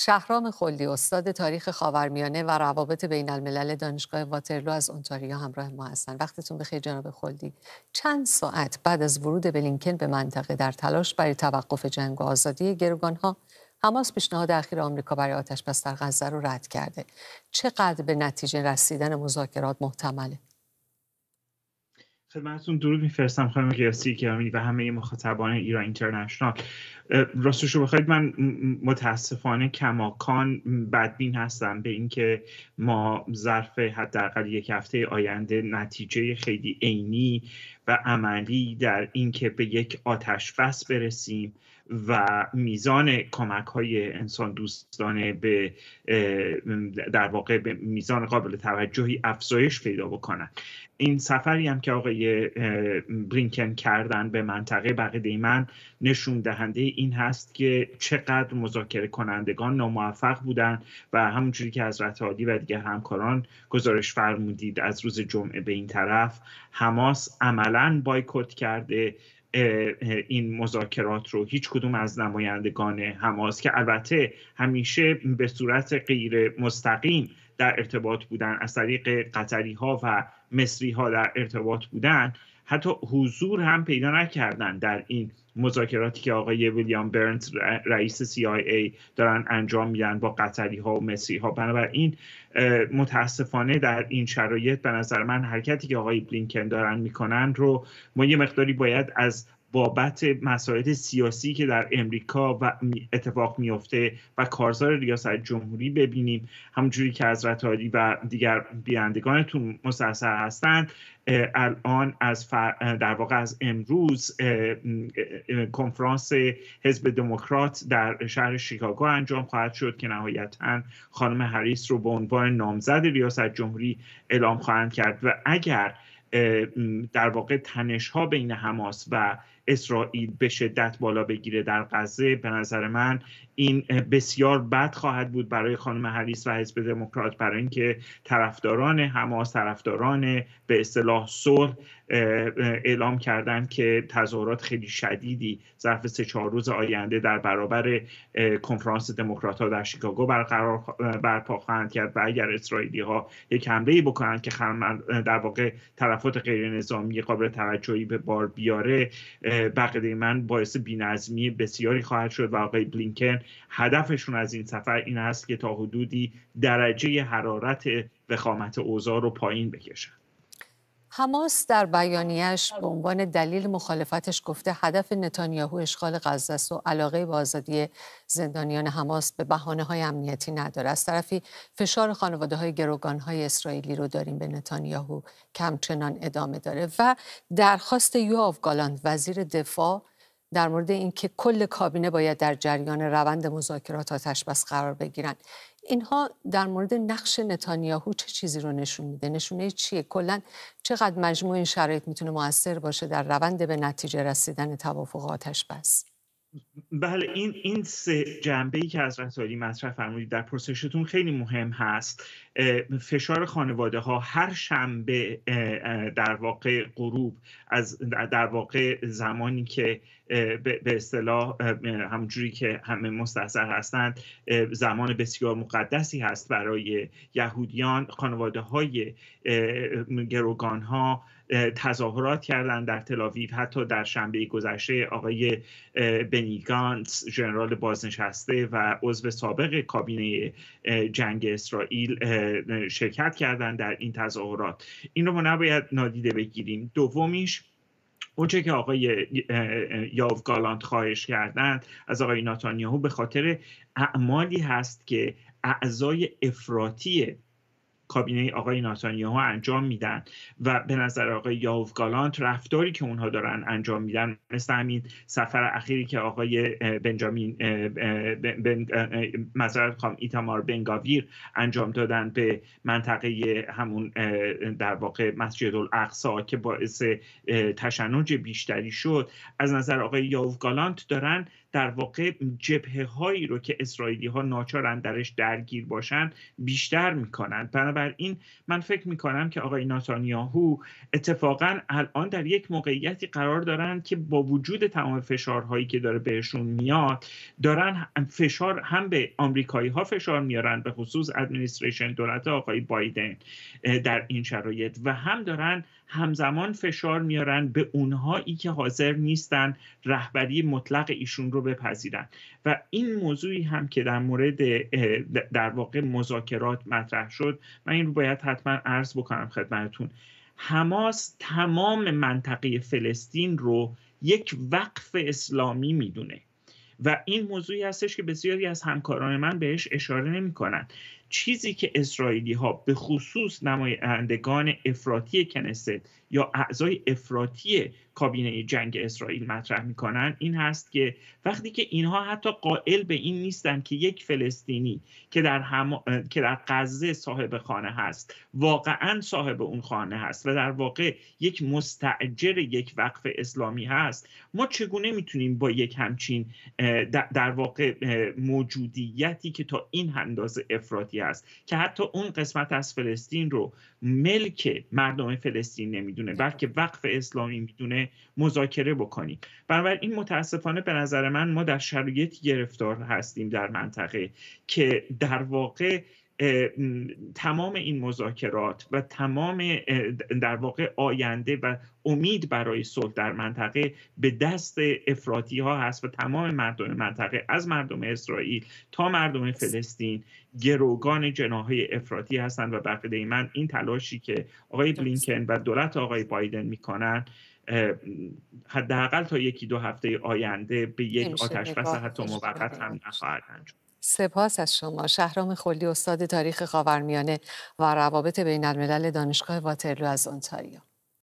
شهرام خلدی، استاد تاریخ خاورمیانه و روابط بین الملل دانشگاه واترلو از اونتاریا همراه ما هستند وقتتون بخیر جناب خلدی. چند ساعت بعد از ورود بلینکن به منطقه در تلاش برای توقف جنگ و آزادی ها، حماس پیشنهاد اخیر آمریکا برای آتش بس در غزه رو رد کرده چقدر به نتیجه رسیدن مذاکرات محتمله خدمتتون درود میفرستم خانم قیاسی گرامی و همه مخاطبان ایران اینترنشنال راستش رو بخواید من متاسفانه کماکان بدبین هستم به اینکه ما ظرف حداقل یک هفته آینده نتیجه خیلی عینی و عملی در اینکه به یک آتش بس برسیم و میزان کمک های انسان دوستانه به در واقع به میزان قابل توجهی افزایش پیدا بکنن این سفری هم که آقای برینکن کردن به منطقه بقیده من نشون دهنده این هست که چقدر مذاکره کنندگان ناموفق بودند و همونجوری که از عالی و دیگه همکاران گزارش فرمودید از روز جمعه به این طرف حماس عملا بایکوت کرده این مذاکرات رو هیچ کدوم از نمایندگان حماس که البته همیشه به صورت غیر مستقیم در ارتباط بودن از طریق قطری ها و مصری ها در ارتباط بودن حتی حضور هم پیدا نکردن در این مذاکراتی که آقای ویلیام برنت رئیس CIA دارن انجام میدن با قطری ها و مصری ها بنابراین متاسفانه در این شرایط به نظر من حرکتی که آقای بلینکن دارن میکنن رو ما یه مقداری باید از بابت مسائل سیاسی که در امریکا و اتفاق میفته و کارزار ریاست جمهوری ببینیم همونجوری که حضرت عالی و دیگر بیاندگان مسلسل هستند الان از در واقع از امروز کنفرانس حزب دموکرات در شهر شیکاگو انجام خواهد شد که نهایتا خانم هریس رو به عنوان نامزد ریاست جمهوری اعلام خواهند کرد و اگر در واقع تنش ها بین حماس و اسرائیل به شدت بالا بگیره در غزه به نظر من این بسیار بد خواهد بود برای خانم هریس و حزب دموکرات برای اینکه طرفداران حماس طرفداران به اصطلاح صلح اعلام کردن که تظاهرات خیلی شدیدی ظرف سه چهار روز آینده در برابر کنفرانس دموکرات ها در شیکاگو برقرار برپا خواهند کرد و اگر اسرائیلی ها یک حمله ای بکنند که در واقع تلفات غیر نظامی قابل توجهی به بار بیاره بقیده من باعث بینظمی بسیاری خواهد شد و آقای بلینکن هدفشون از این سفر این است که تا حدودی درجه حرارت وخامت اوضاع رو پایین بکشن حماس در بیانیش به عنوان دلیل مخالفتش گفته هدف نتانیاهو اشغال غزه است و علاقه به آزادی زندانیان حماس به بحانه های امنیتی نداره از طرفی فشار خانواده های های اسرائیلی رو داریم به نتانیاهو کمچنان ادامه داره و درخواست یو گالاند وزیر دفاع در مورد اینکه کل کابینه باید در جریان روند مذاکرات آتش بس قرار بگیرن اینها در مورد نقش نتانیاهو چه چیزی رو نشون میده نشونه چیه کلا چقدر مجموع این شرایط میتونه موثر باشه در روند به نتیجه رسیدن توافق آتش بس بله این این سه جنبه ای که از رسالی مطرح فرمودید در پرسشتون خیلی مهم هست فشار خانواده ها هر شنبه در واقع غروب از در واقع زمانی که به اصطلاح همجوری که همه مستحضر هستند زمان بسیار مقدسی هست برای یهودیان خانواده های گروگان ها تظاهرات کردند در تلاویو حتی در شنبه گذشته آقای بنیگانس ژنرال بازنشسته و عضو سابق کابینه جنگ اسرائیل شرکت کردند در این تظاهرات این رو ما نباید نادیده بگیریم دومیش اونچه که آقای یاو گالانت خواهش کردند از آقای ناتانیاهو به خاطر اعمالی هست که اعضای افراطی کابینه آقای ناتانیاهو انجام میدن و به نظر آقای یاوف گالانت رفتاری که اونها دارن انجام میدن مثل همین سفر اخیری که آقای بنجامین مزارت خام ایتامار بنگاویر انجام دادن به منطقه همون در واقع مسجد الاقصا که باعث تشنج بیشتری شد از نظر آقای یاوف گالانت دارن در واقع جبهه هایی رو که اسرائیلی ها ناچارن درش درگیر باشن بیشتر میکنند بنابراین من فکر میکنم که آقای ناتانیاهو اتفاقا الان در یک موقعیتی قرار دارن که با وجود تمام فشارهایی که داره بهشون میاد دارن فشار هم به آمریکایی ها فشار میارن به خصوص ادمنیستریشن دولت آقای بایدن در این شرایط و هم دارن همزمان فشار میارن به اونهایی که حاضر نیستن رهبری مطلق ایشون رو بپذیرن و این موضوعی هم که در مورد در واقع مذاکرات مطرح شد من این رو باید حتما عرض بکنم خدمتون حماس تمام منطقه فلسطین رو یک وقف اسلامی میدونه و این موضوعی هستش که بسیاری از همکاران من بهش اشاره نمیکنن چیزی که اسرائیلی ها به خصوص نمایندگان افراطی کنست یا اعضای افراطی کابینه جنگ اسرائیل مطرح میکنن این هست که وقتی که اینها حتی قائل به این نیستن که یک فلسطینی که در, هم... که در غزه صاحب خانه هست واقعا صاحب اون خانه هست و در واقع یک مستعجر یک وقف اسلامی هست ما چگونه میتونیم با یک همچین در واقع موجودیتی که تا این اندازه افراطی است که حتی اون قسمت از فلسطین رو ملک مردم فلسطین نمیدونه بلکه وقف اسلامی میدونه مذاکره بکنیم بنابراین متاسفانه به نظر من ما در شرایطی گرفتار هستیم در منطقه که در واقع تمام این مذاکرات و تمام در واقع آینده و امید برای صلح در منطقه به دست افراطی ها هست و تمام مردم منطقه از مردم اسرائیل تا مردم فلسطین گروگان جناهای افراطی هستند و بقیده من این تلاشی که آقای بلینکن و دولت آقای بایدن کنند حداقل تا یکی دو هفته آینده به یک آتش بس حتی موقت هم نخواهد انجام سپاس از شما شهرام خلی استاد تاریخ خاورمیانه و روابط بین الملل دانشگاه واترلو از اونتاریو